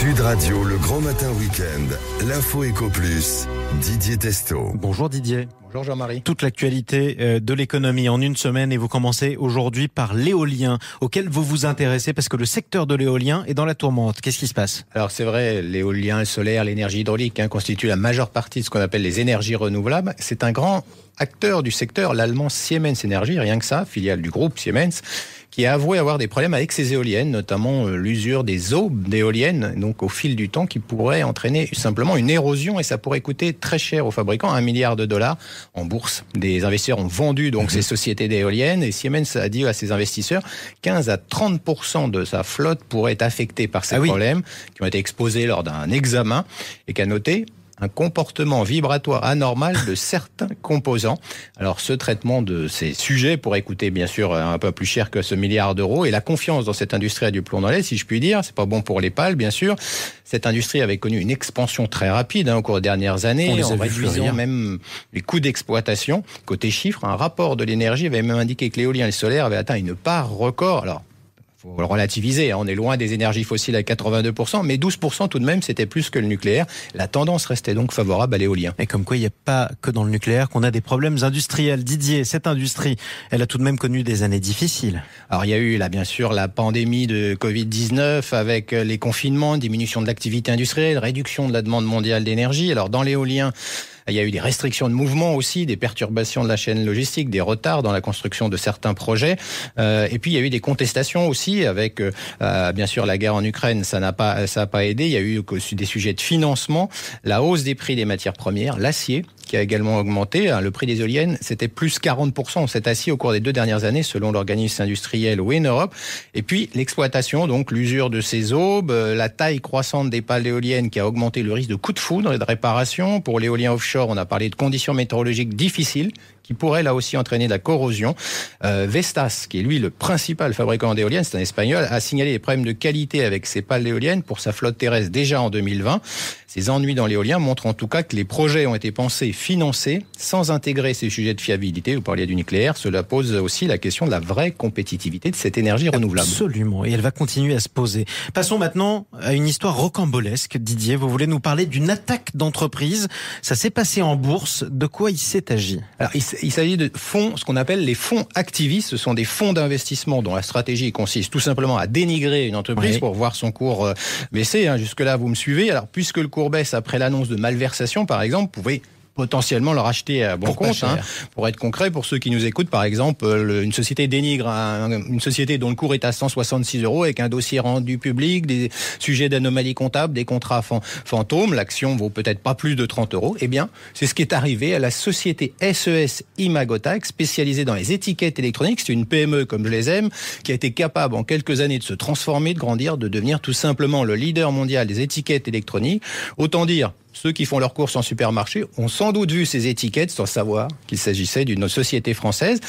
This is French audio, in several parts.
Sud Radio, le grand matin week-end, l'info éco plus, Didier Testo. Bonjour Didier. Bonjour Jean-Marie. Toute l'actualité euh, de l'économie en une semaine et vous commencez aujourd'hui par l'éolien auquel vous vous intéressez parce que le secteur de l'éolien est dans la tourmente. Qu'est-ce qui se passe Alors c'est vrai, l'éolien, le solaire, l'énergie hydraulique hein, constituent la majeure partie de ce qu'on appelle les énergies renouvelables. C'est un grand acteur du secteur, l'allemand Siemens Energy, rien que ça, filiale du groupe Siemens, qui a avoué avoir des problèmes avec ses éoliennes, notamment euh, l'usure des eaux d'éoliennes, donc au fil du temps, qui pourrait entraîner simplement une érosion et ça pourrait coûter très cher aux fabricants, un milliard de dollars en bourse. Des investisseurs ont vendu donc mhm. ces sociétés d'éoliennes et Siemens a dit à ses investisseurs 15 à 30 de sa flotte pourrait être affectée par ces ah problèmes qui ont été exposés lors d'un examen et qu'à noter, un comportement vibratoire anormal de certains composants. Alors ce traitement de ces sujets pourrait coûter bien sûr un peu plus cher que ce milliard d'euros et la confiance dans cette industrie a du plomb dans l'air, si je puis dire. C'est pas bon pour les pales, bien sûr. Cette industrie avait connu une expansion très rapide hein, au cours des dernières années, On en réduisant même les coûts d'exploitation. Côté chiffres, un rapport de l'énergie avait même indiqué que l'éolien et le solaire avaient atteint une part record. Alors faut le relativiser, hein. on est loin des énergies fossiles à 82%, mais 12% tout de même, c'était plus que le nucléaire. La tendance restait donc favorable à l'éolien. Et comme quoi, il n'y a pas que dans le nucléaire qu'on a des problèmes industriels. Didier, cette industrie, elle a tout de même connu des années difficiles. Alors il y a eu là, bien sûr, la pandémie de Covid-19 avec euh, les confinements, diminution de l'activité industrielle, réduction de la demande mondiale d'énergie. Alors dans l'éolien, il y a eu des restrictions de mouvement aussi, des perturbations de la chaîne logistique, des retards dans la construction de certains projets. Euh, et puis il y a eu des contestations aussi avec, euh, euh, bien sûr, la guerre en Ukraine, ça n'a pas, ça pas aidé. Il y a eu des sujets de financement, la hausse des prix des matières premières, l'acier qui a également augmenté. Hein. Le prix des éoliennes, c'était plus 40%. C'est assis au cours des deux dernières années, selon l'organisme industriel Wind Europe. Et puis, l'exploitation, donc l'usure de ces aubes, euh, la taille croissante des pales éoliennes qui a augmenté le risque de coups de foudre et de réparation. Pour l'éolien offshore, on a parlé de conditions météorologiques difficiles qui pourrait là aussi entraîner de la corrosion. Euh, Vestas, qui est lui le principal fabricant d'éoliennes, c'est un espagnol, a signalé des problèmes de qualité avec ses pales d'éoliennes pour sa flotte terrestre déjà en 2020. Ces ennuis dans l'éolien montrent en tout cas que les projets ont été pensés, financés, sans intégrer ces sujets de fiabilité. Vous parliez du nucléaire, cela pose aussi la question de la vraie compétitivité de cette énergie renouvelable. Absolument, et elle va continuer à se poser. Passons maintenant à une histoire rocambolesque. Didier, vous voulez nous parler d'une attaque d'entreprise. Ça s'est passé en bourse. De quoi il s'est agi Alors, il s'agit de fonds, ce qu'on appelle les fonds activistes. Ce sont des fonds d'investissement dont la stratégie consiste tout simplement à dénigrer une entreprise pour voir son cours euh, baisser. Hein. Jusque-là, vous me suivez. Alors, puisque le cours baisse après l'annonce de malversation, par exemple, vous pouvez potentiellement leur acheter à bon compte. Hein, pour être concret, pour ceux qui nous écoutent, par exemple, une société dénigre une société dont le cours est à 166 euros avec un dossier rendu public, des sujets d'anomalies comptables, des contrats fantômes, l'action vaut peut-être pas plus de 30 euros. Eh bien, c'est ce qui est arrivé à la société SES e Imagotag, spécialisée dans les étiquettes électroniques. C'est une PME comme je les aime, qui a été capable en quelques années de se transformer, de grandir, de devenir tout simplement le leader mondial des étiquettes électroniques. Autant dire ceux qui font leurs courses en supermarché ont sans doute vu ces étiquettes sans savoir qu'il s'agissait d'une société française.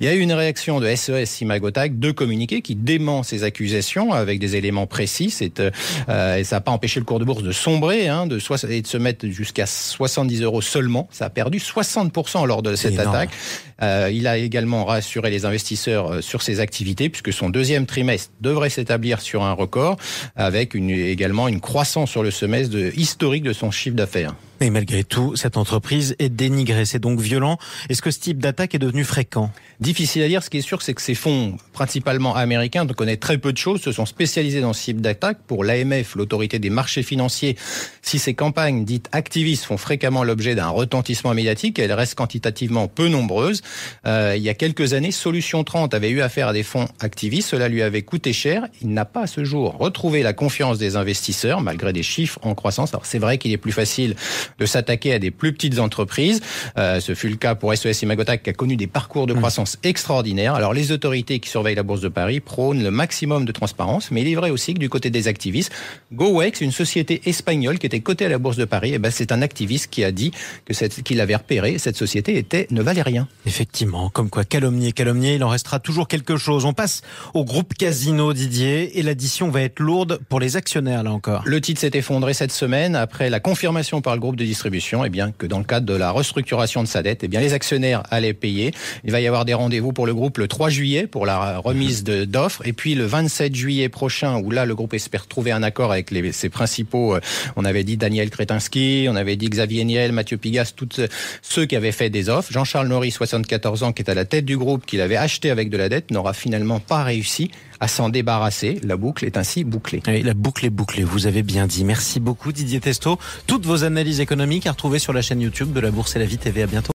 Il y a eu une réaction de SES e Simagotac, de communiqués qui dément ces accusations avec des éléments précis. Euh, euh, et ça n'a pas empêché le cours de bourse de sombrer hein, de et de se mettre jusqu'à 70 euros seulement. Ça a perdu 60% lors de cette attaque. Euh, il a également rassuré les investisseurs sur ses activités puisque son deuxième trimestre devrait s'établir sur un record avec une, également une croissance sur le semestre de, historique de son chiffre d'affaires mais malgré tout, cette entreprise est dénigrée. C'est donc violent. Est-ce que ce type d'attaque est devenu fréquent Difficile à dire. Ce qui est sûr, c'est que ces fonds, principalement américains, dont on connaît très peu de choses, se sont spécialisés dans ce type d'attaque. Pour l'AMF, l'autorité des marchés financiers, si ces campagnes dites activistes font fréquemment l'objet d'un retentissement médiatique, elles restent quantitativement peu nombreuses. Euh, il y a quelques années, Solution 30 avait eu affaire à des fonds activistes. Cela lui avait coûté cher. Il n'a pas à ce jour retrouvé la confiance des investisseurs, malgré des chiffres en croissance. Alors c'est vrai qu'il est plus facile de s'attaquer à des plus petites entreprises. Euh, ce fut le cas pour SOS Imagotac e qui a connu des parcours de mm. croissance extraordinaires. Alors les autorités qui surveillent la Bourse de Paris prônent le maximum de transparence, mais il est vrai aussi que du côté des activistes, GoWex, une société espagnole qui était cotée à la Bourse de Paris, eh ben, c'est un activiste qui a dit que qu'il avait repéré, cette société était ne valait rien. Effectivement, comme quoi calomnier, calomnier, il en restera toujours quelque chose. On passe au groupe Casino Didier et l'addition va être lourde pour les actionnaires là encore. Le titre s'est effondré cette semaine après la confirmation par le groupe de distribution, eh bien, que dans le cadre de la restructuration de sa dette, eh bien, les actionnaires allaient payer. Il va y avoir des rendez-vous pour le groupe le 3 juillet pour la remise d'offres. Et puis le 27 juillet prochain, où là, le groupe espère trouver un accord avec les, ses principaux. Euh, on avait dit Daniel Kretinsky, on avait dit Xavier Niel, Mathieu Pigas, tous euh, ceux qui avaient fait des offres. Jean-Charles Norris, 74 ans, qui est à la tête du groupe, qu'il avait acheté avec de la dette, n'aura finalement pas réussi à s'en débarrasser. La boucle est ainsi bouclée. Oui, la boucle est bouclée, vous avez bien dit. Merci beaucoup Didier Testo. Toutes vos analyses économiques à retrouver sur la chaîne YouTube de la Bourse et la Vie TV. À bientôt.